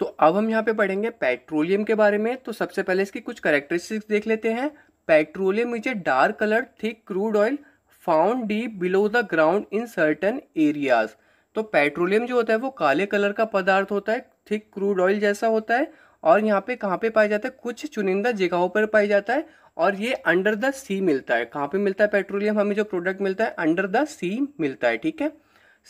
तो अब हम यहाँ पे पढ़ेंगे पेट्रोलियम के बारे में तो सबसे पहले इसकी कुछ करेक्टरिस्टिक्स देख लेते हैं petroleum is a dark colour thick crude oil found deep below the ground in certain areas तो पेट्रोलियम जो होता है वो काले कलर का पदार्थ होता है थिक क्रूड ऑयल जैसा होता है और यहाँ पे कहाँ पे पाया जाता है कुछ चुनिंदा जगहों पर पाया जाता है और ये अंडर द सी मिलता है कहाँ पे मिलता है पेट्रोलियम हमें जो प्रोडक्ट मिलता है अंडर द सी मिलता है ठीक है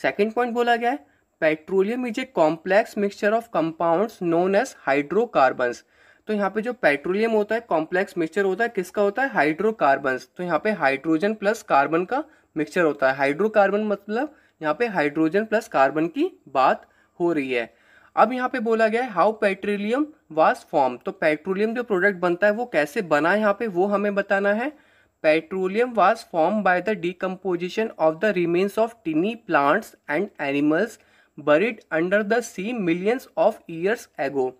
सेकेंड पॉइंट बोला गया है petroleum is a complex mixture of compounds known as hydrocarbons तो यहाँ पे जो पेट्रोलियम होता है कॉम्प्लेक्स मिक्सचर होता है किसका होता है हाइड्रोकार्बन्स तो यहाँ पे हाइड्रोजन प्लस कार्बन का मिक्सचर होता है हाइड्रोकार्बन मतलब यहाँ पे हाइड्रोजन प्लस कार्बन की बात हो रही है अब यहाँ पे बोला गया है हाउ पेट्रोलियम वाज फॉर्म तो पेट्रोलियम जो प्रोडक्ट बनता है वो कैसे बना है यहाँ पे वो हमें बताना है petroleum was form by the decomposition of the remains of tiny plants and animals buried under the sea millions of years ago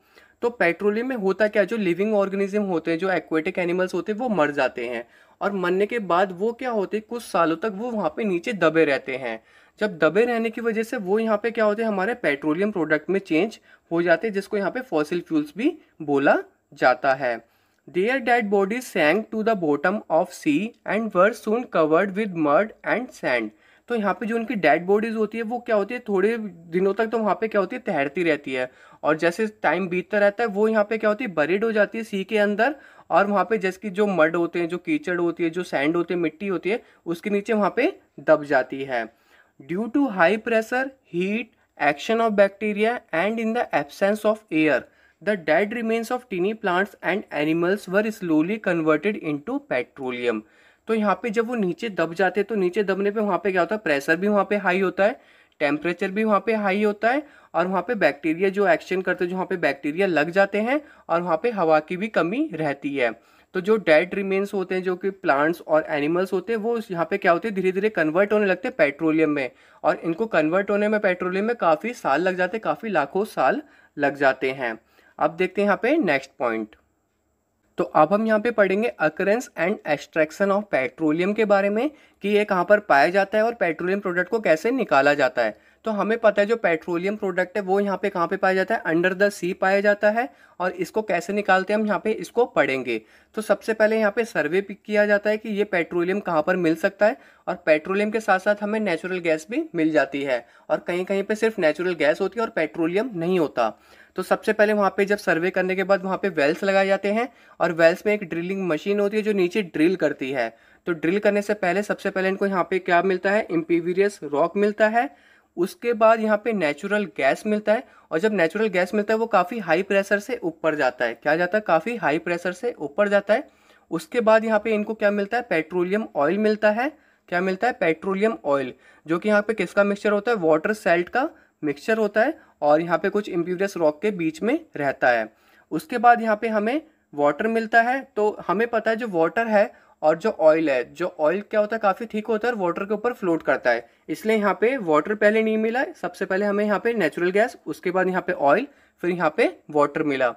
तो पेट्रोलियम में होता क्या जो लिविंग ऑर्गेनिज्म होते हैं जो एक्वेटिक एनिमल्स होते हैं वो मर जाते हैं और मरने के बाद वो क्या होते हैं कुछ सालों तक वो वहाँ पे नीचे दबे रहते हैं जब दबे रहने की वजह से वो यहाँ पे क्या होते हैं हमारे पेट्रोलियम प्रोडक्ट में चेंज हो जाते हैं जिसको यहाँ पे फॉसिल फ्यूल्स भी बोला जाता है their dead bodies sank to the bottom of sea and were soon covered with mud and sand तो यहाँ पे जो उनकी डेड बॉडीज़ होती है वो क्या होती है थोड़े दिनों तक तो वहाँ पे क्या होती है तैरती रहती है और जैसे टाइम बीतता रहता है वो यहाँ पे क्या होती है बरीड हो जाती है सी के अंदर और वहाँ पे जैसे कि जो मड होते हैं जो कीचड़ होती है जो सैंड होती है मिट्टी होती है उसके नीचे वहाँ पे दब जाती है due to high pressure heat action of bacteria and in the absence of air the dead remains of tiny plants and animals were slowly converted into petroleum तो यहाँ पे जब वो नीचे दब जाते हैं तो नीचे दबने पे वहाँ पे क्या होता है प्रेशर भी वहाँ पे हाई होता है टेम्परेचर भी वहाँ पे हाई होता है और वहाँ पे बैक्टीरिया जो एक्शन करते हैं जो वहाँ पे बैक्टीरिया लग जाते हैं और वहाँ पे हवा की भी कमी रहती है तो जो डेड रिमेन्स होते हैं जो कि प्लांट्स और एनिमल्स होते हैं वो यहाँ पे क्या होते हैं धीरे धीरे कन्वर्ट होने लगते हैं पेट्रोलियम में और इनको कन्वर्ट होने में पेट्रोलियम में काफ़ी साल लग जाते हैं काफ़ी लाखों साल लग जाते हैं अब देखते हैं यहाँ पे नेक्स्ट पॉइंट तो अब हम यहाँ पे पढ़ेंगे occurrence and extraction of petroleum के बारे में कि ये कहाँ पर पाया जाता है और पेट्रोलियम प्रोडक्ट को कैसे निकाला जाता है तो हमें पता है जो पेट्रोलियम प्रोडक्ट है वो यहाँ पे कहाँ पे पाया जाता है अंडर द सी पाया जाता है और इसको कैसे निकालते हैं हम यहाँ पे इसको पढ़ेंगे तो सबसे पहले यहाँ पे सर्वे किया जाता है कि ये पेट्रोलियम कहाँ पर मिल सकता है और पेट्रोलियम के साथ साथ हमें नेचुरल गैस भी मिल जाती है और कहीं कहीं पर सिर्फ नेचुरल गैस होती है और पेट्रोलियम नहीं होता तो सबसे पहले वहाँ पे जब सर्वे करने के बाद वहाँ पे वेल्स लगाए जाते हैं और वेल्स में एक ड्रिलिंग मशीन होती है जो नीचे ड्रिल करती है तो ड्रिल करने से पहले सबसे पहले इनको यहाँ पे क्या मिलता है इम्पीवीरियस रॉक मिलता है उसके बाद यहाँ पे नेचुरल गैस मिलता है और जब नेचुरल गैस मिलता है वो काफ़ी हाई प्रेशर से ऊपर जाता है क्या जाता है काफ़ी हाई प्रेशर से ऊपर जाता है उसके बाद यहाँ पे इनको क्या मिलता है पेट्रोलियम ऑयल मिलता है क्या मिलता है पेट्रोलियम ऑयल जो कि यहाँ पे किसका मिक्सचर होता है वाटर सेल्ट का मिक्सचर होता है और यहाँ पे कुछ इम्प्यूरियस रॉक के बीच में रहता है उसके बाद यहाँ पे हमें वाटर मिलता है तो हमें पता है जो वाटर है और जो ऑयल है जो ऑयल क्या होता है काफ़ी ठीक होता है और वाटर के ऊपर फ्लोट करता है इसलिए यहाँ पे वाटर पहले नहीं मिला सबसे पहले हमें यहाँ पे नेचुरल गैस उसके बाद यहाँ पे ऑयल फिर यहाँ पे वाटर मिला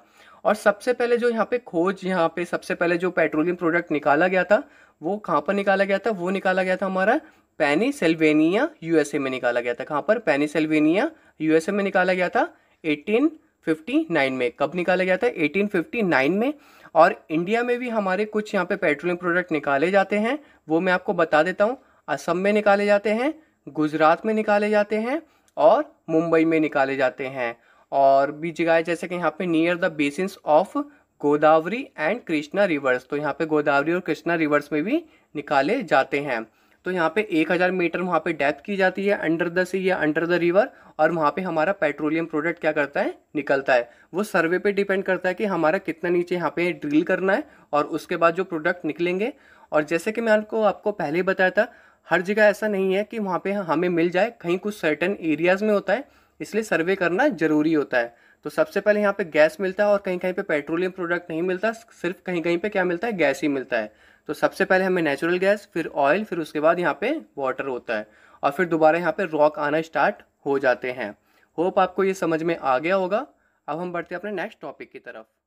और सबसे पहले जो यहाँ पे खोज यहाँ पे सबसे पहले जो पेट्रोलियम प्रोडक्ट निकाला गया था वो कहाँ पर निकाला गया था वो निकाला गया था हमारा पैनी सेल्वेनिया यूएसए में निकाला गया था कहाँ पर सेल्वेनिया यूएसए में निकाला गया था 1859 में कब निकाला गया था 1859 में और इंडिया में भी हमारे कुछ यहाँ पे पेट्रोलियम प्रोडक्ट निकाले जाते हैं वो मैं आपको बता देता हूँ असम में निकाले जाते हैं गुजरात में निकाले जाते हैं और मुंबई में निकाले जाते हैं और भी जगह जैसे कि यहाँ पे near the basis of Godavari and Krishna rivers तो यहाँ पे गोदावरी और कृष्णा रिवर्स में भी निकाले जाते हैं तो यहाँ पे एक हज़ार मीटर वहाँ पे डेप्थ की जाती है अंडर द सी या अंडर द रिवर और वहाँ पे हमारा पेट्रोलियम प्रोडक्ट क्या करता है निकलता है वो सर्वे पे डिपेंड करता है कि हमारा कितना नीचे यहाँ पे ड्रिल करना है और उसके बाद जो प्रोडक्ट निकलेंगे और जैसे कि मैं आपको आपको पहले ही बताया था हर जगह ऐसा नहीं है कि वहाँ पर हमें मिल जाए कहीं कुछ सर्टन एरियाज़ में होता है इसलिए सर्वे करना ज़रूरी होता है तो सबसे पहले यहाँ पे गैस मिलता है और कहीं कहीं पे पेट्रोलियम प्रोडक्ट नहीं मिलता सिर्फ कहीं कहीं पे क्या मिलता है गैस ही मिलता है तो सबसे पहले हमें नेचुरल गैस फिर ऑयल फिर उसके बाद यहाँ पे वाटर होता है और फिर दोबारा यहाँ पे रॉक आना स्टार्ट हो जाते हैं होप आपको ये समझ में आ गया होगा अब हम बढ़ते हैं अपने नेक्स्ट टॉपिक की तरफ